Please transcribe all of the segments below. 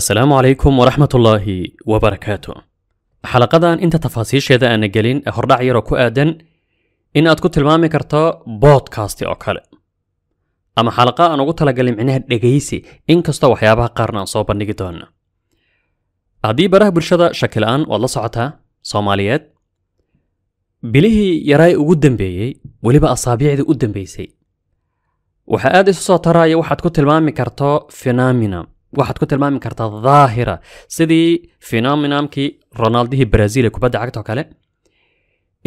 السلام عليكم ورحمة الله وبركاته حلقة انت تفاصيل شيدا انا قلين اهر دعي روكو آدن ان اتكو تلمامي كرتا بودكاستي اوكال اما حلقة انا قلت لقلين عنها دقيسي ان كستا وحيابها قارنا صوبا نقدون ادي براه برشادة شكل آن والله صعتا صوماليات بليه يراي اقدم بيي وليبا اصابيع دي اقدم بيسي وحا ادي سوصا ترى يوحد كو تلمامي كرتا فينامينام waxaad ku tilmaami kartaa daahira sidii phenomenamkii ronaldihii brazil ee kubadda cagta oo kale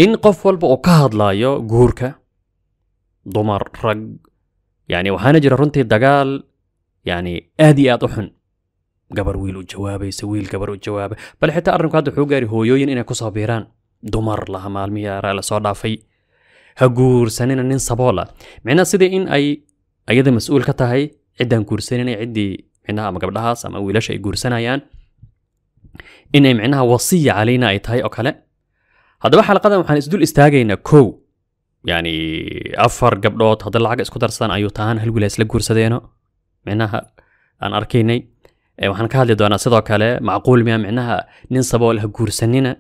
in qof walba uu ka hadlaayo guurka dumar rag yani waxaana jira runtii dagaal yani aad iyo aad u xun gabar wiil u jawaabaysa wiil gabar u jawaabay bal xitaa arrinku hadda wuxuu gaari hooyooyin inay ku sabiiraan dumar laha maalmiya raa la soo dhaafay ha guursanina nin saboola micnaa sidii in ay ayada mas-uul ka tahay ciddaan guursanina ciddii منها ما قبلها سما ويلاش اي قرسنا يان يعني. ان اي معنها وصية علينا اي تهي اوكالا هذا بحال قدام وحان اسدول استاقينا كو يعني افر قبلوت هذا اللعق اسكتر سان ايو تهان هل ويلاس لقرس دينا منها ان اركيني اي وحان كهال دوانا سيد اوكالا معقول ميا معنها ننصبو لها قرسنين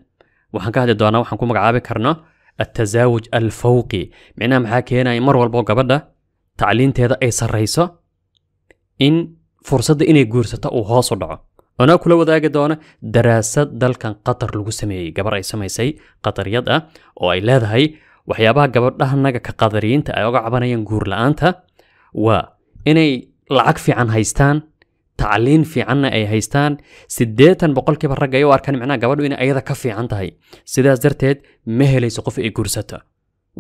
وحان كهال دوانا وحان كو مقعابي كرنا التزاوج الفوقي معنها محاكينا اي مروال بو قبل تعلين تهذا اي سر ريسو ان fursadda inay guursato uu hoos u dhaco anaa kula wadaagi doona daraasad dalkan qatar lagu sameeyey gabar ay samaysay qataryad ah oo ay leedahay waxyaabaha gabadhahanaga ka qadariyiinta ay oga cabanayaan guur la-aanta waa inay lacag fiican haystaan tacliin fiicanna ay haystaan siddeetan boqolkiiba ragga ay u arkaan micnaha gabadhu inay ayada ka fiican tahay sidaas darteed ma helayso qof ay guursata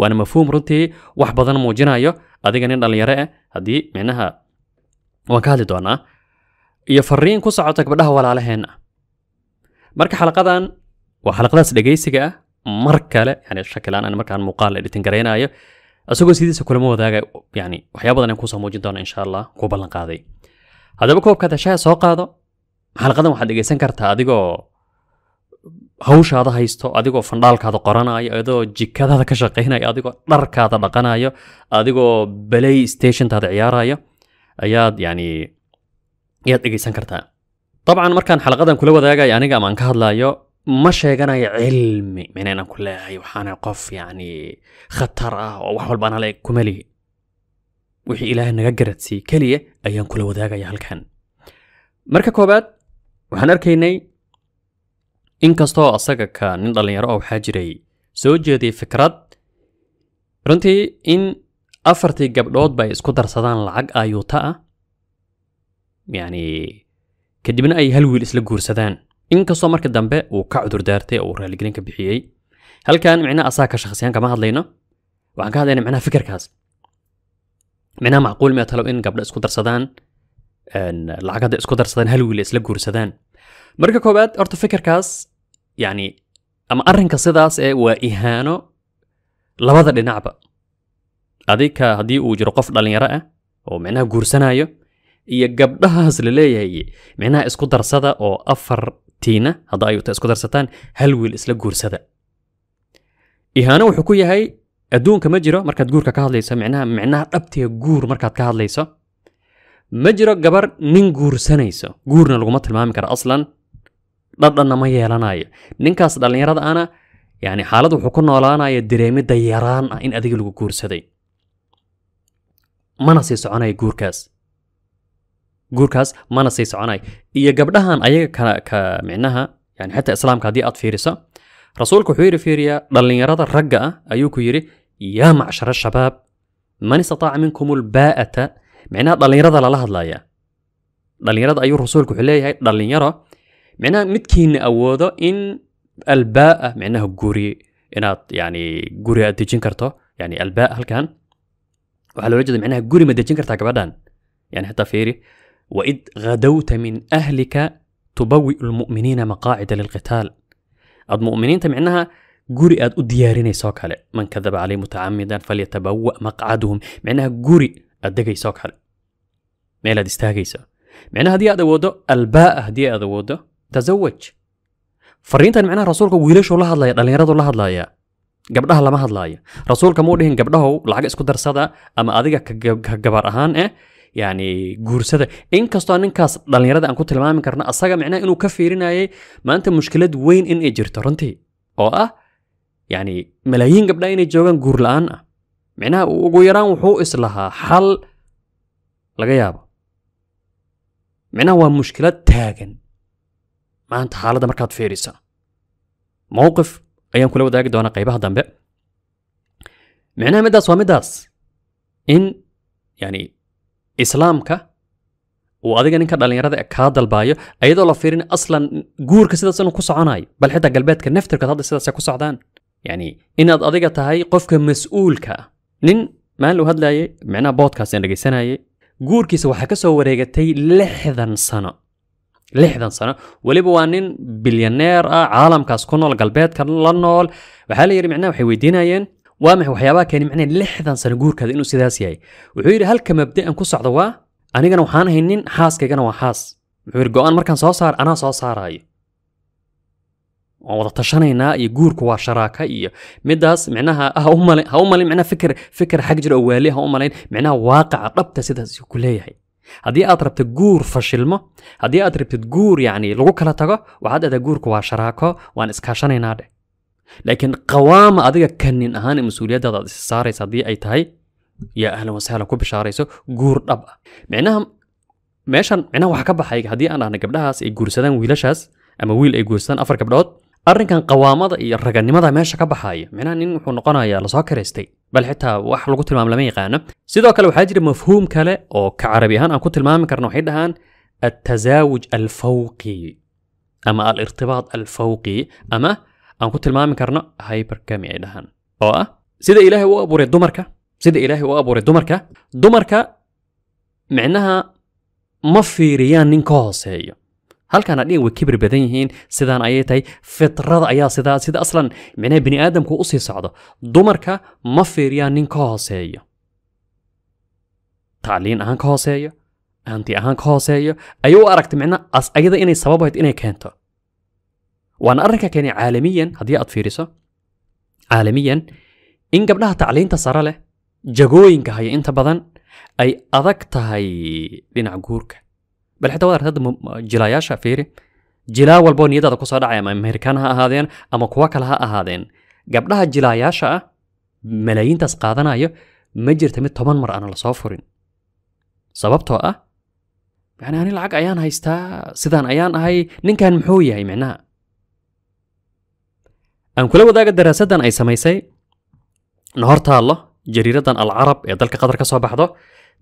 waana mafhuum runtii wax badan muujinayo adiga nin dhallinyaro ah haddii micnaha وكالي دونا يفرين كو سعوتك بداها ولا لهينا مركا حلقة دان وحلقة داس لغيسيقة مركا لا يعني الشكل انا مركا عن مقال اللي تنقرينا ايو اسوكو سيدي سكول مو داقا يعني وحيابا دان كو سموجين دونا ان شاء الله كو بلان قاضي هذا بكو بكاتا شاي سوقا دو حلقة دان واحد لغيسان كارتا ديقو هوش هذا هيستو أديكو فندال كذا قرانا أي أدو جيك هذا كشقينا أي أديكو نار كذا بقنا أيو أديكو بلاي ستيشن هذا عيارا أيو ayaad yani ayaad dhegeysan kartaa dabcan markaan xalaqadan kula wadaagay aniga ama aan ka hadlaayo ma sheeganayo cilmi minaynan ku leeyahay waxaana qof yani khatar ah oo wax walbaan hale kuma lihi wixii ilaahay naga garadsiyey keliya ayaan kula wadaagaya halkan marka koobaad waxaan arkaynay inkastoo asaga ka nin dhallinyaro oo ah waxaa jiray soo jeediyey fikrad runtii in أفرتي قبل قبلود باي اسكودر سادان لعق آيو تا يعني كدبنا أي هلوي الإسلقور سادان إنك صومر كدنبا وكعذر دارتي أو رالقلين كبحيي هل كان معنا أساكا شخصيان كما هادلينا وعنك هادلين معنا فكر كاس معنا معقول ميات هلو إن قبل اسكودر سادان أن لعق هاد اسكودر سادان هلوي الإسلقور سادان مركا كوباد أرتو فكر كاس يعني أما أرنك صداس إيه وإهانو لبادر لنعبه adinka haddii uu jiro qof dhallinyaro ah oo micnaha guursanayo iyo gabdhahaas la leeyahay micnaha isku darsada oo afartiina hadda ay ta isku darsataan hal wiil isla guursada ihaano wuxuu ku yahay adduunka ma jiro markaad guurka ka hadlayso micnaha micnaha dhabtiga guur markaad ka hadlayso ma jiro gabar nin guursanayso guurna laguma tilmaami karo aslan dhadhanna ma yeelanayo ninkaas dhallinyarada ana yani xaalad wuxuu ku noolaanaya dareemidda yaraan ah in adiga lagu guursaday mana sii soconayo guurkaas guurkaas mana sii soconayo iyo gabdhahan ayaga ka ka micnaha yani xataa islaamka haddii aad fiiriso rasuulku wuxuu yidhi fiiriyaa dhallinyarada ragga ah ayuu ku yidhi yaa macshara shabaab man istataaca minkum ulbaa'ata micnaha dhallinyarada lala hadlayaa dhallinyarada ayuu rasuulku wuxuu leeyahay dhallinyaro micnaha midkiina awoodo in albaa'a micnaha guri inaad yani guri aad dejin karto yani albaa'a halkan وحلو رجل معناها قري ما دجنكر تاك بعدان يعني حتى فيري وإذ غدوت من أهلك تبوي المؤمنين مقاعد للقتال أض مؤمنين تمعناها قري أد أدياريني سوك هلي من كذب عليه متعمدا فليتبوأ مقعدهم معناها قري أدقي سوك هلي ميلا دستاقي سو معناها دي أدو ودو الباء دي أدو ودو تزوج فرينتا معناها رسولك ويلش الله هدلا يا الله هدلا gabdhaha lama hadlaayo rasuulka muu dhihin gabdhahow lacag isku darsada ama adiga gabaar ahaan eh yani guursada inkastoo ninkaas dhallinyarada aan ku tilmaami karno asaga micnaha inuu ka fiirinayay maanta mushkilad weyn inay jirto runtii oo ah yani malaayiin gabdhaa inay joogaan guur la-aan ah micnaha ugu yaraan wuxuu islahaa xal laga yaabo micnaha waa mushkilad taagan maanta xaaladda markaad fiirisa mowqif ayaan kula wadaagi doonaa qaybaha dambe micnaha middaas waa middaas in yani islaamka uu adiga ninka dhallinyarada kaa dalbaayo ayadoo la fiirin aslan guurka sidaas inuu ku soconayo bal xitaa galbeedka naftirka hadda sidaas ku socdaan yani inaad adiga tahay qofka mas-uulka ah nin maalin uu hadlaayay micnaha boodkaas aan dhegeysanayay guurkiisa waxaa ka soo wareegatay lixdan sano lixdan sano weliba waa nin bilyaneer ah caalamkaas ku nool galbeedka la nool waxaa la yidhi micnaha waxay weydiinayeen waa maxay waxyaabaha keeni micnaha lixdan sano guurkaada inuu sidaas yahay wuxuu yidhi halka mabda'an ku socda waa anigana waxaan haynin xaaskaygana waa xaas muxuu yidhi go-aan markaan soo saar anaa soo saaraayo waan wada tashanaynaa iyo guurku waa sharaaka iyo midaas micnaha ha u malin micnaha fikir fikir xag jir oo waali ha u malayn micnaha waaqaca dhabta sidaas ku leeyahay haddii aad rabto guur fashilmo haddii aad rabtid guur yacni lagu kala tago waxaad ada guurku waa sharaako waan iskaashanaynaa dheh laakiin qawaama adiga kanin ahaan ee mas-uuliyaddaada aad is saaraysa haddii ay tahay yaa ahlan wasahlan ku bishaarayso guur dhab ah micnaha meeshan micnaha waxaa ka baxay haddii aan ahna gabdhahaas ay guursadaan wiilashaas ama wiil ay guursadaan afar gabdhood arrinkan qawaamada iyo raganimada meesha ka baxaaya micnaha nin wuxuu noqonayaa lasoo karaystay bal xitaa wax lagu tilmaam lama yaqaano sidoo kale waxaa jira mafhuum kale oo ka carabi ahaan aan ku tilmaami karna waxay dhahaan التزاوج الفوقي أما الارتباط الفوقي أما أن كنت المامي كرنا هايبر كامي إلهان أو سيدة إلهي وأبوري دمركة سيدة إلهي وأبوري دمركة دمركة معناها ما في ريان نين كوهوس هي halkan adhigan way kibir badan yihiin sidaan ayay tahay fitrada ayaa sidaa sida aslan micnaha bini aadamku usii socdo dumarka ma fiiriyaan nin ka hooseeyo tacliin ahaan ka hooseeyo aanti ahaan ka hooseeyo ayay u aragtay micnaha as ayada inay sababayd inay keento waana arrinka keenay caalamiyan haddii aad fiiriso caalamiyan in gabdhaha tacliinta sare leh jagooyinka haya inta badan ay adag tahay dhinaca guurka balxidawadaartada jilaayaasha fiiri jilaa walboo niyadaada kusoo dhacay ama amerikaan ha ahaadeen ama kuwa kale ha ahaadeen gabdhaha jilaayaasha ah malaayiintaas qaadanayo ma jirta mid toban mar aan lasoo furin sababtoo ah yani ani lacag ayaan haystaa sidaan ayaan ahay ninkan muxuu yahay micnaha aan kula wadaaga daraasaddan ay samaysay nahor taallo jariiradan alcarab ee dalka qatar ka soo baxdo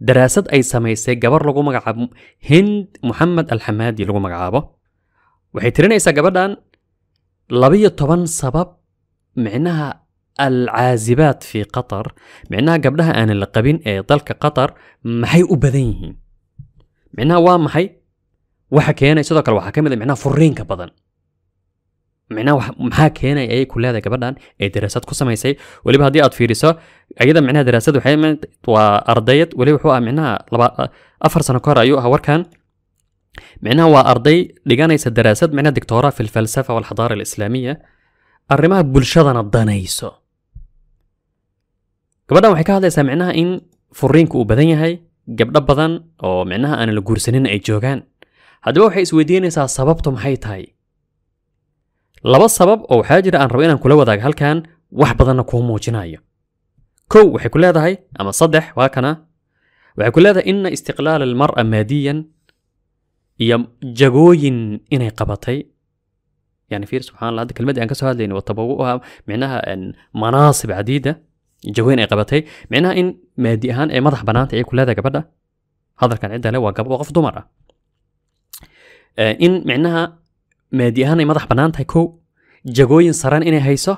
دراسات أي سميسة جبر لغو مقعب هند محمد الحمادي لغو مقعبه وحي ترين إيسا جبر دان لبي طبان سبب معناها العازبات في قطر معناها قبلها أن اللقبين أي ضلك قطر هي أبذيه معناها وما هي وحكينا إيسا دوكال وحكينا معناها فرين كبضان معناه ما كان أي كل هذا كبرنا أي دراسات قصة ما يسي واللي بهذي أتفيرسا أيضا معناه دراسات وحيمة وأرضيت واللي هو معناه لبا أفر سنة كار أيوه هور كان معناه وأرضي لقانا يسد الدراسات معناه دكتوراه في الفلسفة والحضارة الإسلامية الرماة بلشظة نضانا يسو كبرنا وحكا هذا سمعناه إن فرينكو وبدنيا هاي قبل بضان أو معناه أن الجورسنين أي جوكان هذا هو حيث ودينيسا سببتم حيث هاي لبا سبب او حاجر ان روينا كلا وداغ هل كان واح بدان كو موجنايا كو وحي كلا هاي اما صدح واكنا وحي كلا ان استقلال المرأة ماديا يم جاغوين اني قبطي يعني فير سبحان الله هذه كلمة دي انك سؤال ديني وطبقوها معناها ان مناصب عديدة جاغوين اي قبطي معناها ان مادي اهان اي مضح بنات اي كلا ذا قبطة هذا كان عندها لوا قبط وقف دمرة ان معناها مديهان مدح بنان تايكو جاقوين سران إني هيسو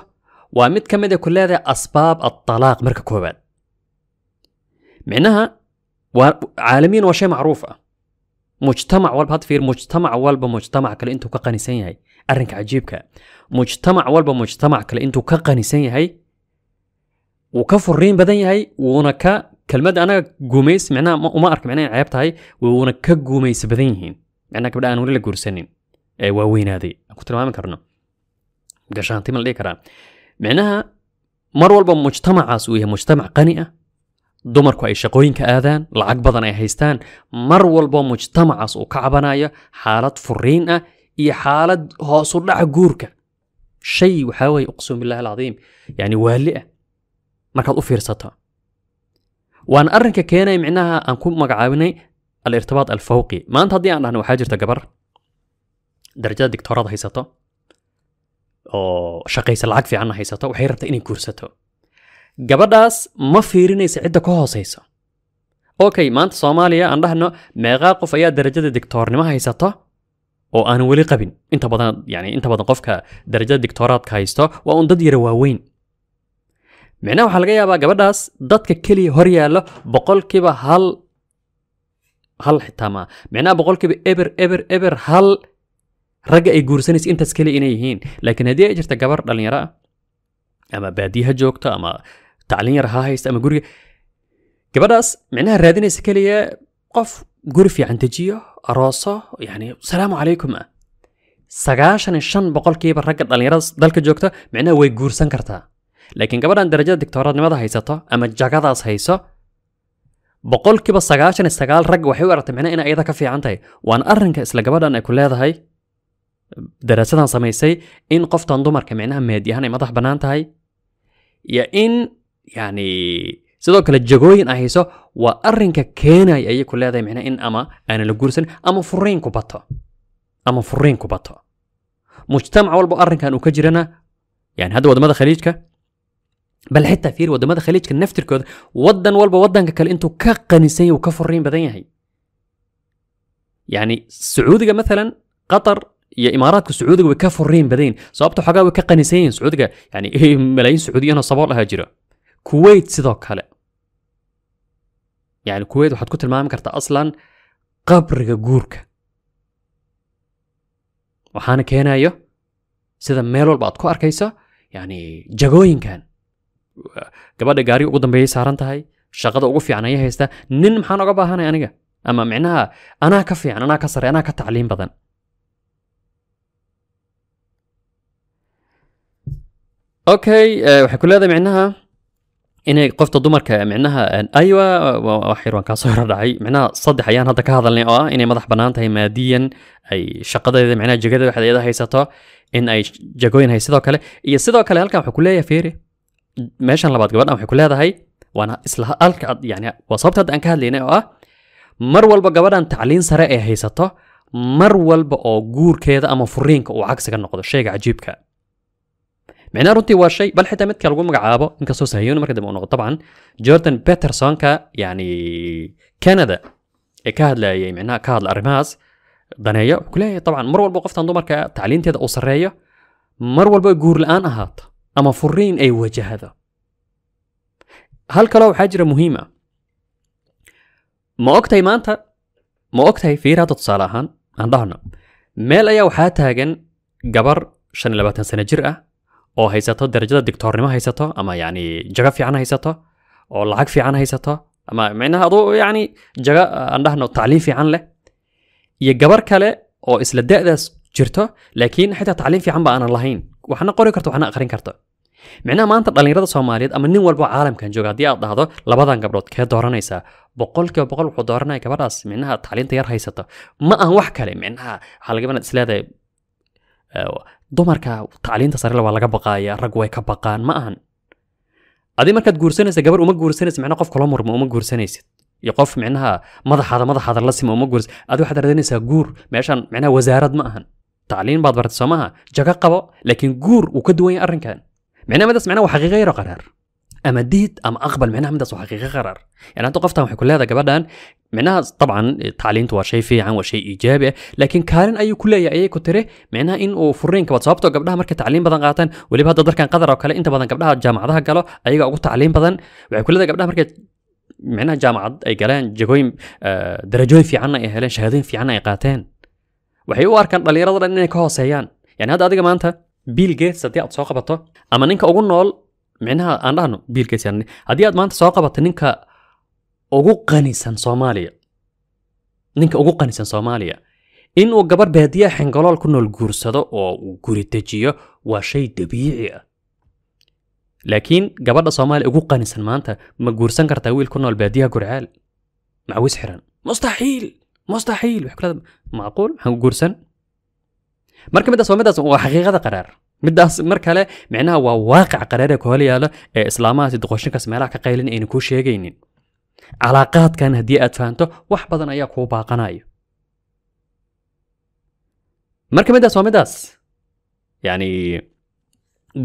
وامد كمدة كلها ذا أسباب الطلاق مركا كوباد معناها عالميا وشي معروفة مجتمع والب هاتفير مجتمع والب مجتمع كلا انتو كقانيسين هاي أرنك عجيبك مجتمع والب مجتمع كلا انتو كقانيسين هاي وكفرين بدن هاي ونكا كلمة أنا جوميس معناها وما أرك معناها عيبت هاي ونكا قوميس بدن هين معناها كبدا أنا ولا لقور ee waaweynaaday aan ku tilmaami karno gashaantima la dhihi karaa micnaha mar walba mujtamacaas uu yahay mujtamac qani ah dumarku ay shaqooyinka aadaan lacag badan ay haystaan mar walba mujtamacaas uu ka cabanayo xaalad furiin ah iyo xaalad hoosu dhac guurka shay waxaa weye uqsimu billahi alcadiim yani waali ah markaad u fiirsato waan arrinka keenay micnaha aan ku magacaabinay alirtibaad alfawqi maanta haddii aan dhahno waxaa jirta gabar darajada dictoorada haysato oo shaqaysa lacag fiicanna haysato waxay rabtaa inay guursato gabadhaas ma fiirinaysa cidda ka hoosaysa okay maanta soomaaliya aan dhahno meeqaa qof ayaa darajada dictoornimo haysato oo aan weli qabin inta badan yani inta badan qofka darajada dictooraadka haysto waa un dad yara waaweyn micnaha waxaa laga yaabaa gabadhaas dadka keliya hor yaallo boqolkiiba hal hal xitaa maa micnaha boqolkiiba eber eber eber hal رجع يجورسنس انت سكيل انيهين لكن هدي اجرت جبر دلني را اما باديها جوكتا اما تعلين رها هاي اما جوري جبرداس معناها رادني سكيليا قف جوري في عن تجيه راسة يعني سلام عليكم سجاشن الشن بقول كيف الرجع دلني راس دلك جوكتا معناه ويجورسن كرتا لكن جبر عن درجة دكتورة نماذا هاي ستا اما جاكاداس هاي سا بقول كيف السجاشن السجال رجع وحيو رتمعنا انا ايضا كفي عن تاي وان ارنك اسلا جبر عن كل هذا هاي daraasadan samaysay in qoftan dumarka micnaha meediyahan ay madax bannaan tahay iyo in yani sidoo kale jagooyin ahayso waa arrinka keenaya ayay ku leedahay micnaha in ama aanan la guursan ama furiin ku bato ama furiin ku bato mujtamac walba arrinkan uu ka jirana yani hadda waddamada khaliijka bal xitaa fiir waddamada khaliijka naftirkooda waddan walba waddanka kale intuu ka qanisan yahay uu ka furiin badan yahay yani sacuudiga maalan qatar يا اماراتك سعودك way ka furriin badeen sababta xogaa way ka qanisan yihiin sacuudiga yani malaayiin sacuudiyana sabool ahaa jira kuwait sidoo kale yani kuwait waxaad ku tilmaami kartaa aslan qabriga guurka waxaana keenayo sida meel walba aad ku arkaysa yani jagooyinkan gabadha gaariga ugu dambeeyay saaran tahay shaqada ugu fiican ayay haystaa nin maxaan oga baahanay aniga ama micnaha anaa ka fiican anaa ka sare anaa ka tacliin badan اوكي أه waxay ku leedahay micnaha inay qofta dumarka micnaha aywa wax yar waan kaa soo dhacay micnaha saddex ayaan hadda ka hadalnay oo ah inay madax bannaan tahay maadiyan ay shaqadeeda micnaha jegada waxaad iyada haysato in ay jagooyin hay sidoo kale iyo sidoo kale halkan waxay ku leeyahay feere meeshan labaad gabadhan waxay ku leedahay waana isla halka yani waa sababta hadda aan ka hadlaynay oo ah mar walba gabadhan tacliin sare ay haysato mar walba oo guurkeeda ama furiinka uu cagsiga noqdo shayga cajiibka معنا رنتي واشي بل حتى مد كالغو مقعابة ان سوس هيون مركز دمو طبعا جوردن بيترسون كا يعني كندا كهد لا يعني معناها كهد الارماز دانيا كلها طبعا مرول بوقف تنضو مركا تعلين تيد او مرول بو يقول الان اهات اما فرين اي وجه هذا هل كلاو حجرة مهمة ما اكتاي مانتا ما اكتاي فيرا تتصالحان عندهن ميل ايا وحاتاقن قبر شان لباتن سنة جرأة oo haysato darajada dictoornimo haysato ama yani jago fiican haysato oo lacag fiican haysato ama micnaha adoo yani jago aan dhahno tacliin fiican leh iyo gabar kale oo isla da'daas jirto laakiin xitaa tacliin fiican ba aanan lahayn waxna qori karto waxna aqrin karto micnaha maanta dhallinyarada soomaaliyeed ama nin walba caalamkan jooga haddii aad dhahdo labadan gabdhood kee dooranaysaa boqolkiiba boqol wuxuu dooranaya gabadhaas micnaha tacliinta yar haysato ma aan wax kale micnaha waxaa laga banaad isleedahay dumarka tacliinta sarela waa laga baqaaya rag way ka baqaan ma ahan adi markaad guursanaysa gabar uma guursanaysa micnaha qof kala murma uma guursanaysid iyo qof micnaha madaxaada madaxaada la sima uma guursa adi waxaad raadinaysaa guur meeshaan micnaha wasaarad ma ahan tacliin baad bartay soo maaha jago qabo laakiin guur wuu ka duwan yahay arrinkan micnaha madaas micnaha waa xaqiiqa yaro qaraar اما ديت اما اقبل معناها عندها صح حقيقه قرار يعني انت قفتها كل هذا قبل الان معناها طبعا تعليمت وشيء في عن وشيء ايجابي لكن كان اي كل اي كتره معناها ان فرين كبت صابته قبلها مرك تعليم بدن قاتن واللي بهذا الدر كان قدر وكله انت بدن قبلها الجامعه ده قالوا اي أيوة اقول تعليم بدن وعي كل هذا قبلها مرك معناها جامعه اي قالين جوين آه، درجوين في عنا اهلين شهادين في عنا إيه قاتين وحي واركان دليل رضا انك هو سيان يعني هذا ادق ما انت بيل جيتس ادي اتصاقبته اما انك اوغنول micnaha aan dhahno biilkaas haddii aad maanta soo qabato ninka ugu qanisan soomaaliya ninka ugu qanisan soomaaliya inuu gabar baadiya xengolool ku nool guursado oo uu guri dejiyo waa shay dabiici ah laakiin gabadha soomaaliya ugu qanisan maanta ma guursan kartaa wiil ku nool baadiyaha gurcaal macawis xiran mustaxiil mustaxiil macquul guursan marka midaas waa midaas waa xaqiiqada qaraar midaas mar kale micnaha waa waaqic qareere kahole yaala ee islaamahaasi doqoshinkaas meelaha ka qaylin aynu kuu sheegaynin calaaqaadkan haddii aad fahanto wax badan ayaa kuu baaqanaya marka midaas waa midaas yani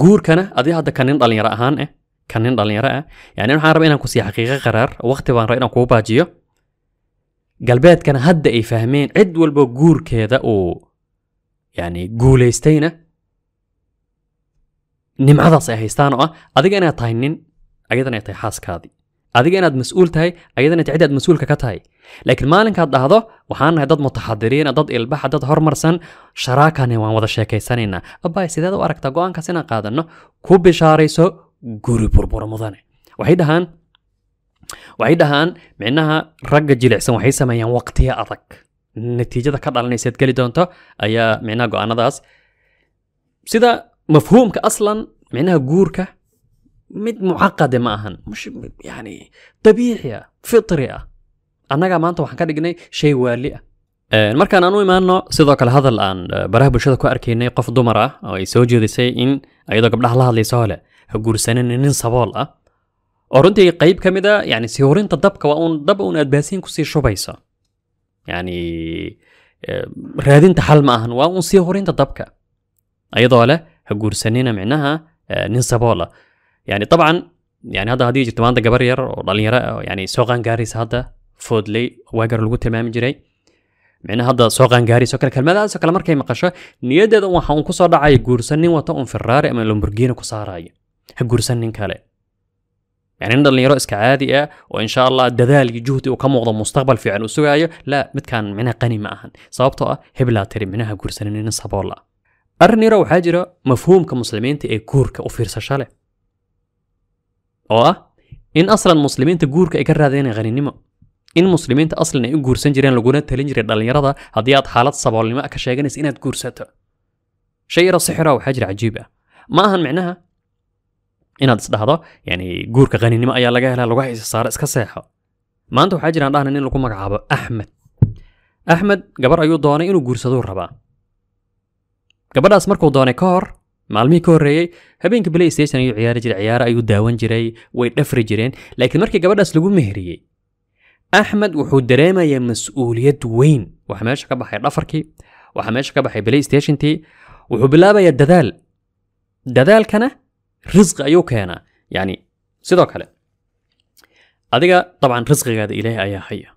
guurkana adiga hadda kanin dhalinyaro ahaan eh kanin dhalinyaro ah yani waxaan rabaa inaan ku siiyo xaqiiqo qaraar waqti baan rabaa inaan kuu baajiyo galbeedkana hadda ay fahmeen cid walba guurkeeda uu yani guulaystayna nimcadaas ay haystaan oo ah adiga inaad tahay nin ayadan ay tahay xaaskaadii adiga inaad mas-uul tahay ayadan cid aad mas-uulka ka tahay laakiin maalinkaad dhahdo waxaan nahay dad mutaxadiriina dad ilbaxa dad hormarsan sharaakane waan wada sheekaysanaynaa abaay sideed u aragtaa go-aankaas inaan qaadanno ku bishaarayso guri burbura mudane waxay dhahaan waxay dhahaan micnaha ragga jilicsan waxay sameeyaan waqtiyo adag natiijada ka dhalanaysaad geli doonto ayaa micnaha go-aanadaas sida مفهومك اصلا معناها جوركا مد معقد ما مش يعني طبيعية فطرية أنا جا ما أنت وحنا كده شيء والي آه، المركز أنا نوي ما إنه صدق على هذا الآن براه بشرة كأركي إنه قف دمرة أو آه، يسوي جودي سي إن أيضا قبل هلا هذي سهلة هقول سنة إن إن صوالة أرنتي قريب كم يعني سهورين تدب كواون دب ونادبسين كسي شو بيسا يعني آه، رادين تحل ما هن وون سهورين تدب ك أيضا له هقول سنينا معناها آه، ننسبولا يعني طبعا يعني هذا هدي جرت ماندا جبرير ودلينيرا يعني سوغان جاريس هذا فود لي واجر الوقت ما مجري معناها هذا سوغان جاريس وكلا كلمة هذا سوكلا مركي مقشة نيادة وحاون كسو دعاي جورسنين وطاون فراري اما لومبرجينو كسر هقول سنين كالي يعني ان دلينيرا اسك عادي إيه، وان شاء الله دذال جهدي وضع مستقبل في فعلا سوايا لا مد كان معناها قني معهن صابتها إيه، هبلا تري معناها جورسنين والله أرنيرا وحاجرة مفهوم كمسلمين تي إيه كورك أو فيرسا شالة أو أه إن أصلا مسلمين تقورك إكرا دينا غني نمو إن مسلمين أصلا إكور إيه سنجرين لقونا تلنجرين دالين يرادا هديات حالات صبال لما أكشاقنس إنا تقور ساتو شيء صحرا وحاجرة عجيبة ما هن معناها إن هذا صدق يعني جورك غني نما أيا لقاه لا لقاه إذا صار إسكسيحة ما أنتو حاجة عندنا نين لكم مرعبة أحمد أحمد جبر أيو ضاني إنه جورس دور ربع قبل اس مركو دوني كور مالمي كوري هبينك بلاي ستيشن يو عيار جري عيار ايو داوان جري وي دفري جرين لكن مركي قبل اس لغو مهري احمد وحو دريما يا مسؤولية وين وحماش كبحي رفركي وحماش كبحي بلاي ستيشن تي وحو بلابا يا دذال دذال كان رزق ايو كان يعني سيدوك هلا اديغا طبعا رزق هذا اله ايا هيا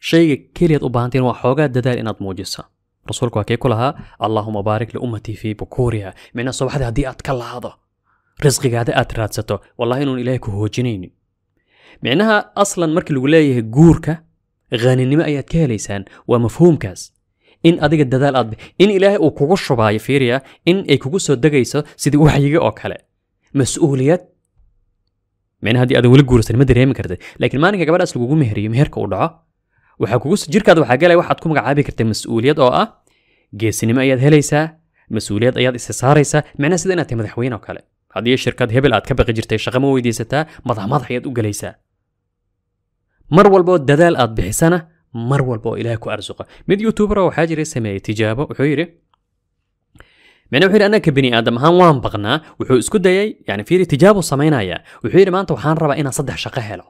شيء كيريت اوبانتين وحوغا دذال انات موجسه rasuulku waa kii ku lahaa allaahuma baarik liummatii fii bukuuriha micnaa subaxdii haddii aad ka lahdo risqigaada aad raadsato wallahi inuun ilaahay ku hoojinaynin micnaha aslan markii lagu leeyahay guurka ghaninimo ayaad ka helaysaan waa mafhuumkaas in adiga dadaal aad in ilaahay uu kugu shubaayo fiiriya in ay kugu soo degayso sidii waxyiga oo kale mas-uuliyad micnaha haddii aadan weli guursan ma dareemi kartid laakiin maalinka gabadhaas lagugu meheriyo meherka uu dhaco waxaa kugu jirkaada waxaa galaya waxaad ku magacaabi kartaa mas-uuliyad oo ah geesinimo ayaad helaysaa mas-uuliyad ayaad isa saaraysaa macnaha sida inaad tahay madaxweyne oo kale haddii shirkad hebel aad ka baqi jirtay shaqo ma weydiisataa madax madax ayaad u gelaysaa mar walba oo dadaal aad bixisana mar walba oo ilaahay ku arsuqa mid youtuber oo waxaa jira sameeyey tijaabo wuxuu yidhi macnaa wuxuu yidhi annaga ka bini aadam ahaan waan baqnaa wuxuu isku dayay yani fiiri tijaabo samaynaya wuxuu yidhi maanta waxaan rabaa inaan saddex shaqo helo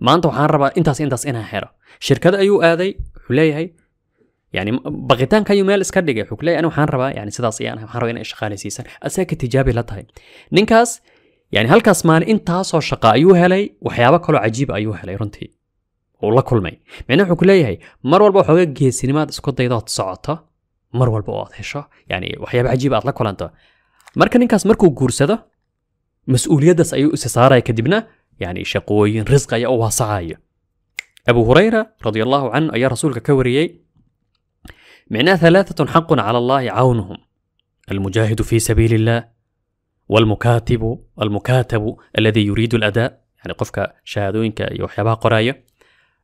maanta waxaan rabaa intaas intaas inaan xiro shirkad ayuu aaday wuxuu leeyahay يعني بغيتان كايو مال اسكا دغه حق لي انا وحان ربا يعني سداس انا وحان ربا ان شقالي سيسن اساك تجابي لا تهي نينكاس يعني هلكاس مال انتا سو شقا ايو هلي وحيابا كلو عجيب ايو هلي رنتي ولا كلمي معنى حق لي مر walba xoga geesinimad isku daydo socota mar walba oo aad hesho yani waxyaabo cajiib aad la kulanto marka ninkaas markuu guursado mas-uuliyaddaas ayuu isa saaraya kadibna يعني شقوي رزقا يا أوها صعاي أبو هريرة رضي الله عنه أي رسولك كوريي معناه ثلاثة حق على الله عونهم المجاهد في سبيل الله والمكاتب المكاتب الذي يريد الأداء يعني قفك شهادوين كيوحيبها قراية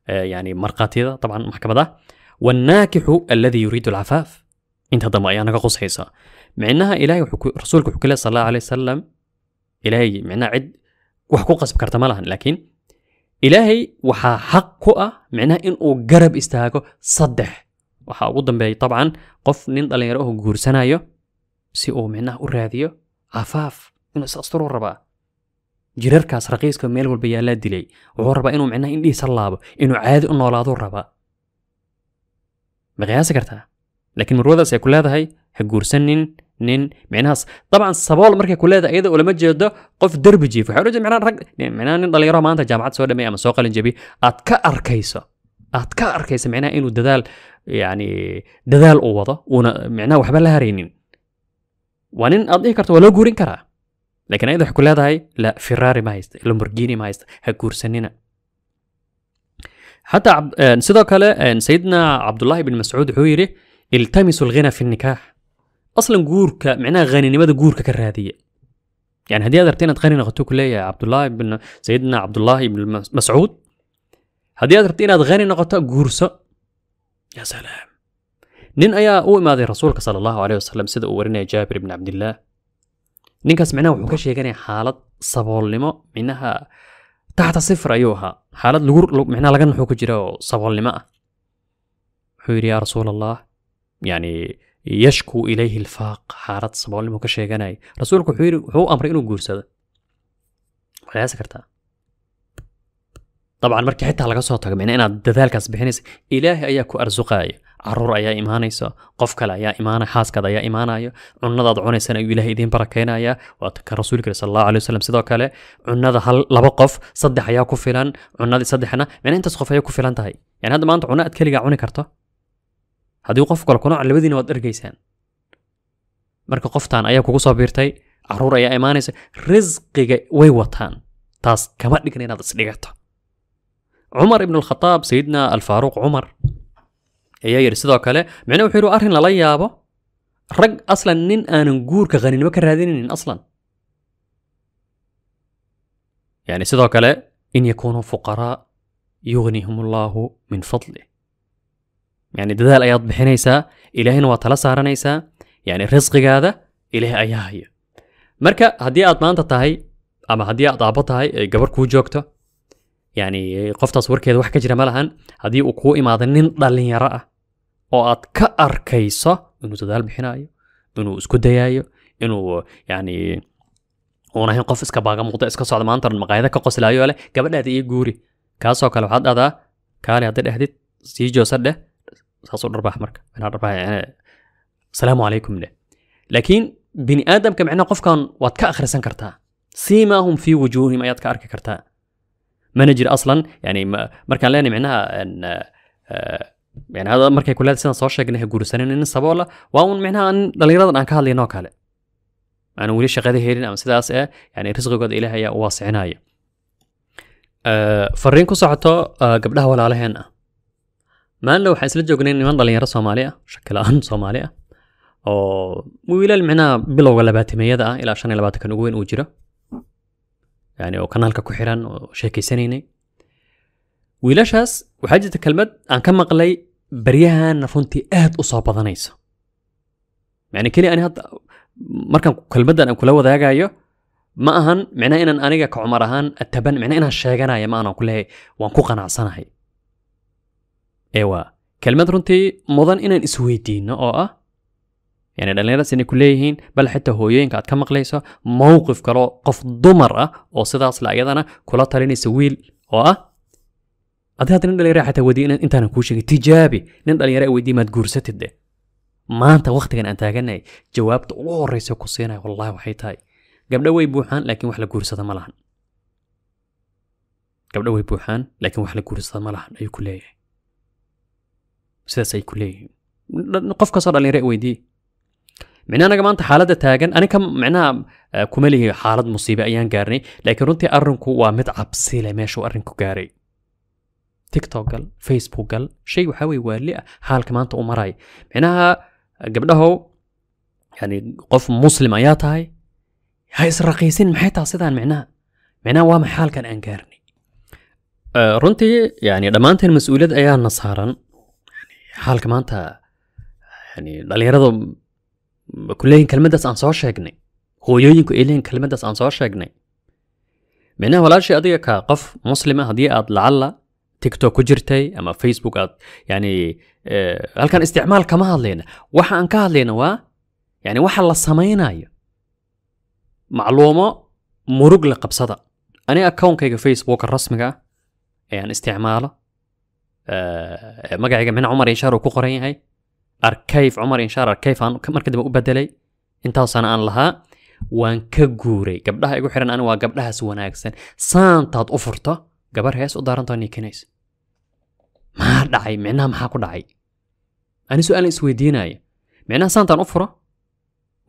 آه، يعني مرقاتي طبعا محكمة ده والناكح الذي يريد العفاف انت انا قص حيسا معناها إلهي رسولك حكي صلى الله عليه وسلم إلهي معناها عد wax ku qasab karta ma lahan laakiin ilaahay waxaa xaq ku ah micnaha in uu garab istaago saddex waxaa ugu dambeeyay dabcan qof nin dhallinyaro oo guursanayo si uu micnaha u raadiyo afaaf inuu is asturuu rabaa jirarkaas raqiiska meel walba yaallaa dilay wuxuu rabaa inuu micnaha indhihiisa laabo inuu caadi u noolaaduu rabaa ma qiyaasi kartaa laakiin marwadaas ay ku leedahay ha guursanin نين معناها طبعا الصبول مركا كلها ايضا ولما جدا قف دربجي في جدا معناها رق معناها نين ضليرو ما انت جامعات سودا مي اما سوق الانجبي اتكا اركيسا اتكا اركيسا معناها انو ددال يعني دذال اوضا ونا معناها وحبا لها رينين وانين اضيه كرت ولو قورين كرا لكن ايده كلها هذا هاي لا فيراري ما يست لمبرجيني ما يست هكور سنينة حتى عب... آه، نسيدو كلا آه، سيدنا عبد الله بن مسعود هو يري التمس الغنى في النكاح اصلا معناه معناها نبدا جورك كرهادية يعني هدي درتين تغني نغتوك لي يا عبد الله بن سيدنا عبد الله بن مسعود هدي درتين تغني نغتا جورسة يا سلام نين ايا او ما رسولك صلى الله عليه وسلم سيد ورنا جابر بن عبد الله نين كسمعنا يعني حالة حالد لما منها تحت صفر ايوها لجور معناه معناها لغن جرا كجيرا لما حيري يا رسول الله يعني يشكو إليه الفاق حارت صباح لما كشيء جناي رسولك حير هو أمر إنه جورس هذا خلاص كرتا طبعا مرك حتى على قصة تجمع أنا دذالك أصبح نس إله أيك أرزقاي عرور أيا إيمان يسا قف كلا يا إيمان حاس كذا يا إيمان أيا عنا ضد عنا سنة إله إذن بركينا أيا وتك رسولك صلى الله عليه وسلم سدوا كلا عنا ضد هل لبقف صدح يا كفلان عنا ضد صدحنا من أنت صخف يا كفلان تهاي يعني هذا ما أنت عنا أتكلم عنا كرتا هديو قف كل كونه على بدين واترجيسان مركو قف تان أيه كوكو صابير تاي عرور أيه إيمانس رزق جي ويوتان تاس كمان لكنين هذا سليقته عمر ابن الخطاب سيدنا الفاروق عمر أيه يرسده كله معناه وحيرو أرهن الله يابه رج أصلا نن أنا نجور كغني بكر هذين نن أصلا يعني سيدوك إن يكونوا فقراء يغنيهم الله من فضله يعني دذال أياد بحنيسا إلهين واتلا سارانيسا يعني رزقي هذا إله أياهي مركا هدي أطمان تطاهي أما هدي أطابة تاهي قبر كوجوكتو يعني قفت صور كيد وحكا جرى مالهان هدي أكو إما ذنين دالين يراء أو أت كأر كيسا إنو دذال بحناي إنو اسكو دايايو إنو يعني وانا هين قف اسكا باقا اسكا صعد مانتر المقايدة كقوس لايو علي قبر لا تيجوري كاسو كالو حد أدا كالي هدي الاهديد سيجو سرده تحصل ارباح مرك من ارباح يعني سلام عليكم له لكن بني ادم كم عندنا قف كان واتكا اخر سن كرتا سيماهم في وجوههم ايات كارك كرتا مانجر اصلا يعني مر كان لاني معناها ان آه، يعني هذا مر كان كل هذا السنه صار شيء انه يقول سنين ان صبولا واون معناها ان دليرات ان كان لينوك هذا انا ولي شغله هي ام سداس آه، يعني رزق قد الهي واسعنايه أه فرينكو صحته أه قبلها ولا لهنا أه مان لو حيس لجو قنين من ضلين يرى صوماليا شكل آن صوماليا أو ويلا المعنى بلو غلبات ميادا إلا شان غلبات كان أغوين أجرا يعني أو كانالك كوحيران أو شاكي سنيني ويلا شاس وحاجة تكلمت عن كم مقلي بريان نفونتي أهد أصابة ذنيسة يعني كلي أنا هاد مركم كل بدا أنا كل هذا جاي ما أهن معناه إن أنا جا كعمرهان التبن معناه إن الشيء جناه ما أنا كل هاي وأنكو قنع صنعي ايوا كلمة رنتي مضان ان اسويدين او اه يعني لان لا سنه كليهين بل حتى هويين قاعد كم قليسه موقف كرو قف دمر او سدا اصل ايدنا كولا تالين سويل او اه ادي هاد نن دليري حتى ودي ان انت انا كوشي تجابي نن دليري ودي ما تغورست دي ما انت وقت كان انت غني جواب او ريسه كوسينا والله وحيت هاي قبل وي بوحان لكن وحل غورسه ملحن قبل وي بوحان لكن وحل غورسه ملحن اي كليه sidaasay ku leeyihiin qofka soo dhalin reer weydii micnaha anaga maanta xaaladda taagan aniga micnaha kuma leeyahay xaalad musiibe ayaan gaarnay laakiin runtii arrinku waa mid cabsi leh meeshuu arrinku gaaray tiktok gal facebook gal shay waxaa weye waali ah xaalka maanta u maray micnaha gabdhahow yani qof muslim ayaa tahay ha israqiisin maxay taha sidaan micnaha micnaha waa maxay xaalkan aan gaarnay runtii yani dhammaanteen mas-uuliyad ayaa na saaran xaalka maanta yani dhalinyarada kuleeyihin kelmaddaas aan soo sheegnay hooyooyinku ay leeyihin kelmaddaas aan soo sheegnay micnaha walaashay adiga ka qof muslima haddii aad lacalla tiktok ku jirtay ama facebook aad yani halkan isticmaal kama hadlayna waxa aan ka hadlayna waa yani waxa la samaynayo macluumo murug la qabsada aniga akownkayga facebooka rasmiga ah ayaan isticmaalo magacayga min cumar inshaar uu ku qoran yahay arkayf cumar inshaar arkayf aan markadambe u bedelay intaasana aan lahaa waan ka guuray gabdhaha igu xiran ani waa gabdhahaas wanaagsan saantaad u furto gabar hees u daarantaa niikinays maa dhacay micnaha maxaa ku dhacay ani su-aalan isweydiinaya micnaha saantaan u furo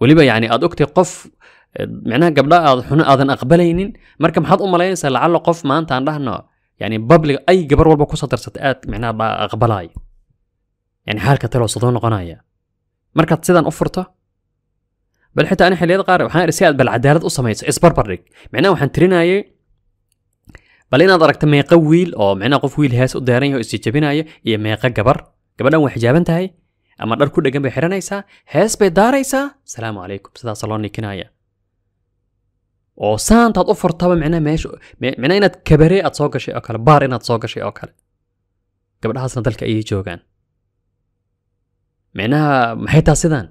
weliba yani aad ogtay qof micnaha gabdha aad xuno aadan aqbalaynin marka maxaad u malaynaysaa lacalla qof maanta aan dhahno يعني بابلي اي قبر والبا صدر ستات معناها باقبلاي يعني حالك ترى صدون غنايا مركز سيدان افرته بل حتى انا حليت قاري وحان رسالة بالعدالة قصة ما يسعي بربرك معناه وحان تريناي بل انا دركت تم يقويل او معناه قفويل هاس قدارين هو استيجابيناي يا إيه ما يقا قبر قبل انا وحجاب انتهي اما دار كل جنب حرانيسا هاس بيدارايسا السلام عليكم سيدان صلوني كنايه oo saantaad u furtaba micnaha meesha micnaha inaad kabaree aad soo gashay oo kale baar inaad soo gashay oo kale gabdhahaasna dalka ayay joogaan micnaha maxay taa sidaan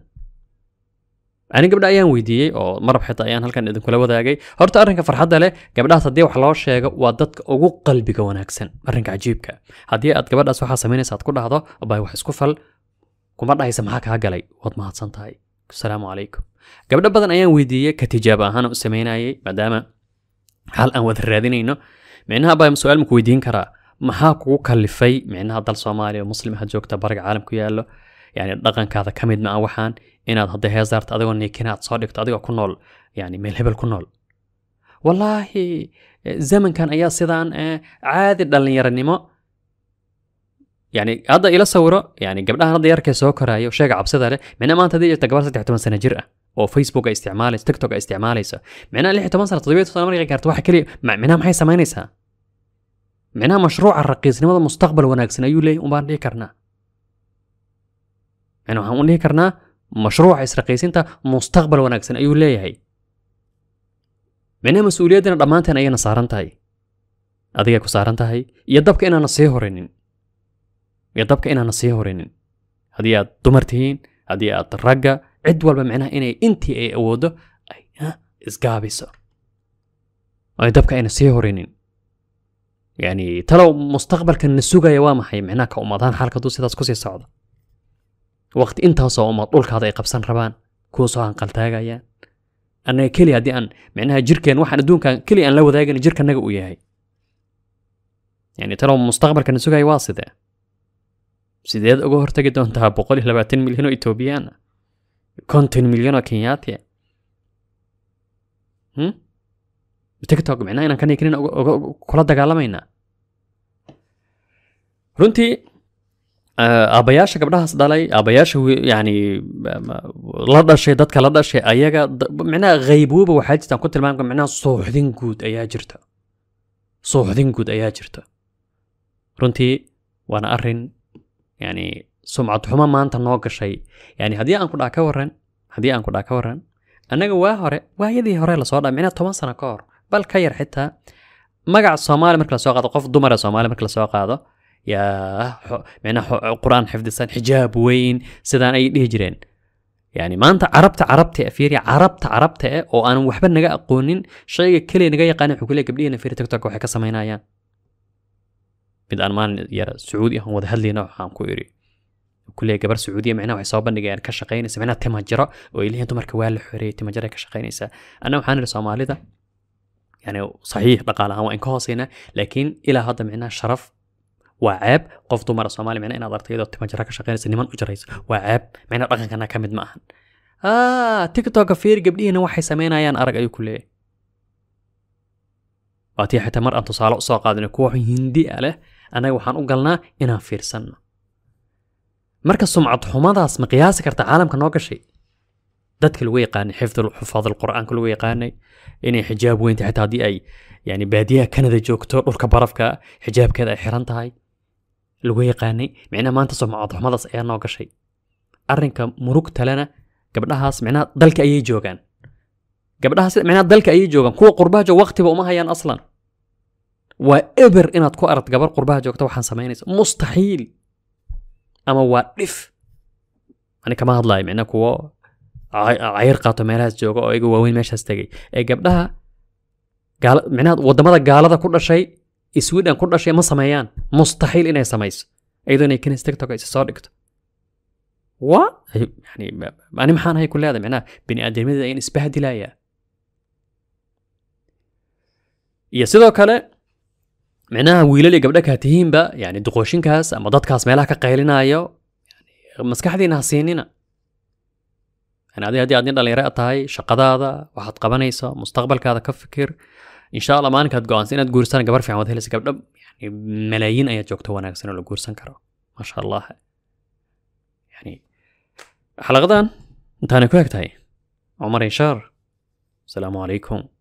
ani gabdha ayaan weydiiyey oo marab xitaa ayaan halkan idinkula wadaagay horta arrinka farxadda leh gabdhahaas haddii wax loo sheego waa dadka ugu qalbiga wanaagsan arrinka cajiibka haddii aad gabadhaas waxaa samaynaysa aad ku dhahdo bay wax isku fal kuma dhahaysa maxaa kaa galay waad mahadsan tahay asalaamu calaykum قبل بدن أيام ويدية كتجابة هانو سمينا أي مدام هل أن وذر هذين إنه معناها باي سؤال مكويدين كرا ما هاكو كلفي معناها دل صومالي ومسلم هجوك تبرق عالم كيالو يعني دقن كذا كميد ما أوحان إن هذا هذا زرت أذو إني كنا تصارك تأذو كنول يعني ميل هبل كنول والله زمن كان أيام صدان آه، عادي دلني يرنمو يعني هذا إلى صورة يعني قبل هذا يركي سوكر أيه وشيء عبس هذا من أمان تدي تقبل ستة سنة جرأة وفيسبوك استعمالي تيك توك استعمالي معناها اللي تبان صار تطبيق السوشيال ميديا كانت واحد كلي معناها ما حيسمى معناها مشروع الرقيص نمط المستقبل وناقصنا يو لي وما لي كرنا انا هم لي كرنا مشروع اس رقيص انت مستقبل وناقصنا يو لي هي معناها مسؤوليتنا ضمانتنا اينا صارنت هي اديك صارنت هي يا دبك انا نصيه هورينين يا دبك انا نصيه هورينين هذه دمرتين هذه الرقه cid walba micnaha inay intii ay awoodo ayna isgaabiso ay dabka ayna sii horinin yani talow mustaqbalka na sugaya waa maxay micnaha ka umad ahaan xaalka duu sidaas kusii socdo waqti intaasoo umad dhulkaada ay qabsan rabaan kuwaasoo hanqaltaagayaan annaga keli haddii aan micnaha jirkeen waxaan adduunkan keli aan la wadaagin jirka annaga uu yahay yani talow mustaqbalka na sugaya waa sidee sideed uga hortagi doontaa boqol iyo labaatan milyan oo etoobiyaan ah konton milyanoo kenyaatiya tiktok micnaa inaan kaniknin kula dagaalamaynaa runtii aabayaasha gabdhahaas dhalay aabayaasha yani la dhashay dadka la dhashay ayaga micnaha haybooba waxaa jirtaan ku tilmaamka micnaha sooxdin guud ayaa jirta sooxdin guud ayaa jirta runtii waana arrin yani sumcad xumo maanta noo gashay yani haddii aan kudhaa ka waran haddii aan kudhaa ka waran annaga waa hore waayadii hore lasoo dhaa micnaa toban sano ka hor bal ka yar xitaa magaca soomaali marka lasoo qaado qof dumara soomaali marka lasoo qaado yaa micnaa qur-aan xifdisan xijaab weyn sidaan ay dhihi jireen yani maanta carabta carabta e fiiriya carabta carabta eh oo aanan waxba naga aqoonin shayga keliya naga yaqaan wuxuu kule gabdhihina fiiri tiktok waxay ka samaynayaan mid aan maalin yara sacuudi ahan wada hadlayna waxaan ku iri kule gabar sacuudiya micnaa waxay soo bandhigayaan ka shaqaynaysa micnaa timajiro oo ay dumarka waa la xoreeyay timajiro ka shaqaynaysaa anna waxaan idhi soomaalida yani saxiix dhaqaale ahaan waan ka hooseynaa laakiin ilaa hadda micnaa sharaf waa ceeb qof dumara soomaaliya micnaa inaad artayadoo timajiro ka shaqaynaysa niman u jiraysa waa ceeb micnaa dhaqankana ka mid ma ahan ah, tiktoka fiir gabdhihiina waxay samaynayaan arag ayuu ku leeyahay waatii xitaa mar aan tusaale usoo qaadin kuwa hindi ah leh annaga waxaan u galnaa inaan fiirsanno marka sumcad xumadaas ma qiyaasi karta caalamka noo gashay dadka lagu yaqaanay xifd xufaad qur'aanka lagu yaqaanay inay xijaab weynta xitaa haddii ay yani baadiyaha kanada joogto dhulka barafka xijaabkeeda ay xiran tahay lagu yaqaanay micnaha maanta sumcad xumadaas ayaa noo gashay arrinka murugtalena gabdhahaas micnaha dalka ayay joogaan gabdhahaas micnaha dalka ayay joogaan kuwa qurbaha joog waqtiba uma hayaan aslan waa eber inaad ku aragto gabar qurbaha joogta waxaan samaynaysa mustaxiil ama waa dhif ani kama hadlayo micna kuwo cayr qaato meelahaas jooga oo iyaga waaweyn meeshaas tegay ee gabdhaha micnaha wadamada gaalada ku dhashay sweden ku dhashay ma sameeyaan mustaxiil inay samayso iyadoo inay kenis tiktok ay soo dhigto wa yani ani maxaan ahay ku leedahay micnaha bini aadamyada in isbahdilayaa iyo sidoo kale micnaha wiilal iyo gabdho kaatihiinba yani duqooshinkaas ama dadkaas meelaha ka qaylinaayo maskaxdiina ha siinina yani adi haddii aad nin dhalinyara tahay shaqadaada waxaad qabanayso mustaqbalkaada ka fikir insha allah maalinkaad go-aansa inaad guursana gabar fiican waad helaysa gabdho yani malaayiin ayaa joogto wanaagsan oo la guursan karo maasha allah yani xalaqadan intaanay ku eg tahay cumar inshaar asalaamu calaykum